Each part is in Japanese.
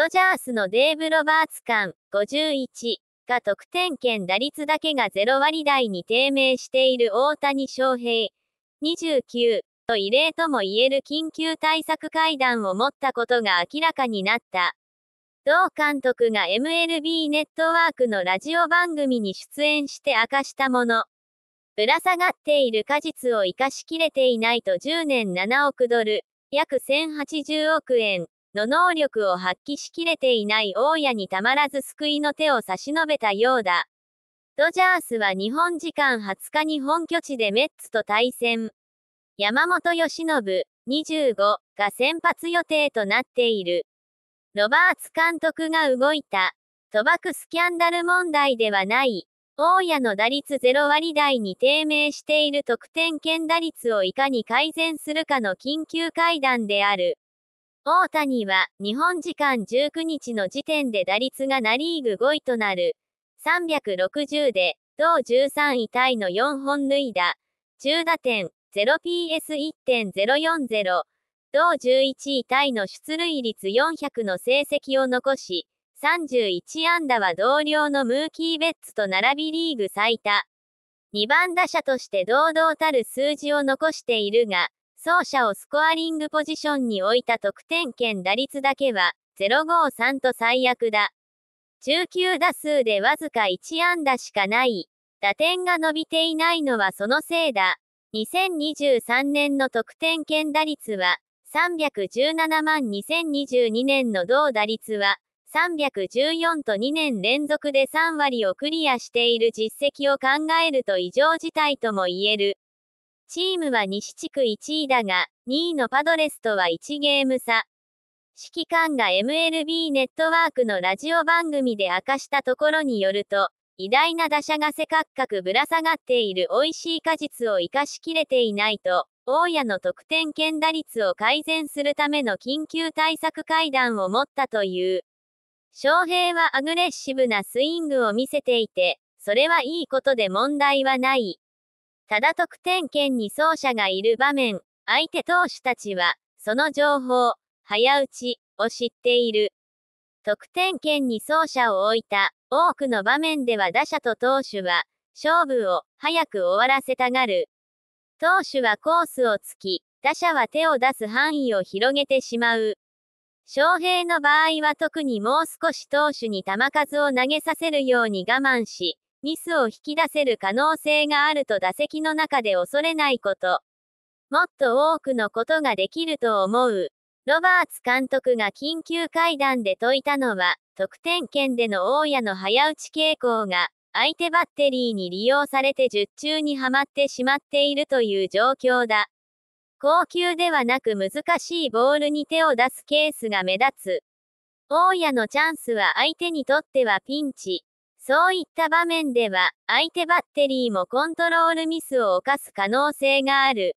ドジャースのデーブ・ロバーツ館51が得点圏打率だけが0割台に低迷している大谷翔平29と異例ともいえる緊急対策会談を持ったことが明らかになった。同監督が MLB ネットワークのラジオ番組に出演して明かしたもの。ぶら下がっている果実を生かしきれていないと10年7億ドル、約1080億円の能力を発揮しきれていない大家にたまらず救いの手を差し伸べたようだ。ドジャースは日本時間20日に本拠地でメッツと対戦。山本由伸、25が先発予定となっている。ロバーツ監督が動いた。賭博スキャンダル問題ではない。大家の打率0割台に低迷している得点圏打率をいかに改善するかの緊急会談である。大谷は日本時間19日の時点で打率がナリーグ5位となる360で同13位タイの4本塁打10打点 0PS1.040 同11位タイの出塁率400の成績を残し31安打は同僚のムーキー・ベッツと並びリーグ最多2番打者として堂々たる数字を残しているが走者をスコアリングポジションに置いた得点圏打率だけは、053と最悪だ。19打数でわずか1安打しかない。打点が伸びていないのはそのせいだ。2023年の得点圏打率は、317万2022年の同打率は、314と2年連続で3割をクリアしている実績を考えると異常事態とも言える。チームは西地区1位だが、2位のパドレスとは1ゲーム差。指揮官が MLB ネットワークのラジオ番組で明かしたところによると、偉大な打者が背かくぶら下がっている美味しい果実を生かしきれていないと、大家の得点圏打率を改善するための緊急対策会談を持ったという。翔平はアグレッシブなスイングを見せていて、それはいいことで問題はない。ただ得点圏に走者がいる場面、相手投手たちは、その情報、早打ちを知っている。得点圏に走者を置いた多くの場面では打者と投手は、勝負を早く終わらせたがる。投手はコースを突き、打者は手を出す範囲を広げてしまう。翔平の場合は特にもう少し投手に球数を投げさせるように我慢し、ミスを引き出せる可能性があると打席の中で恐れないこと。もっと多くのことができると思う。ロバーツ監督が緊急会談で説いたのは、得点圏での大家の早打ち傾向が、相手バッテリーに利用されて術中にはまってしまっているという状況だ。高級ではなく難しいボールに手を出すケースが目立つ。大家のチャンスは相手にとってはピンチ。そういった場面では、相手バッテリーもコントロールミスを犯す可能性がある。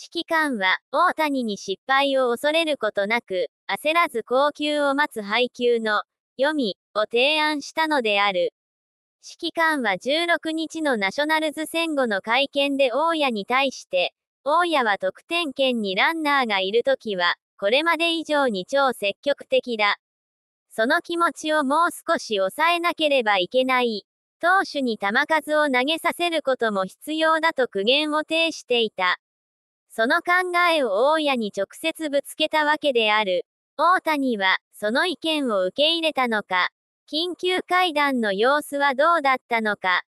指揮官は、大谷に失敗を恐れることなく、焦らず高級を待つ配球の、読み、を提案したのである。指揮官は16日のナショナルズ戦後の会見で大家に対して、大家は得点圏にランナーがいるときは、これまで以上に超積極的だ。その気持ちをもう少し抑えなければいけない。投手に球数を投げさせることも必要だと苦言を呈していた。その考えを大家に直接ぶつけたわけである。大谷は、その意見を受け入れたのか、緊急会談の様子はどうだったのか、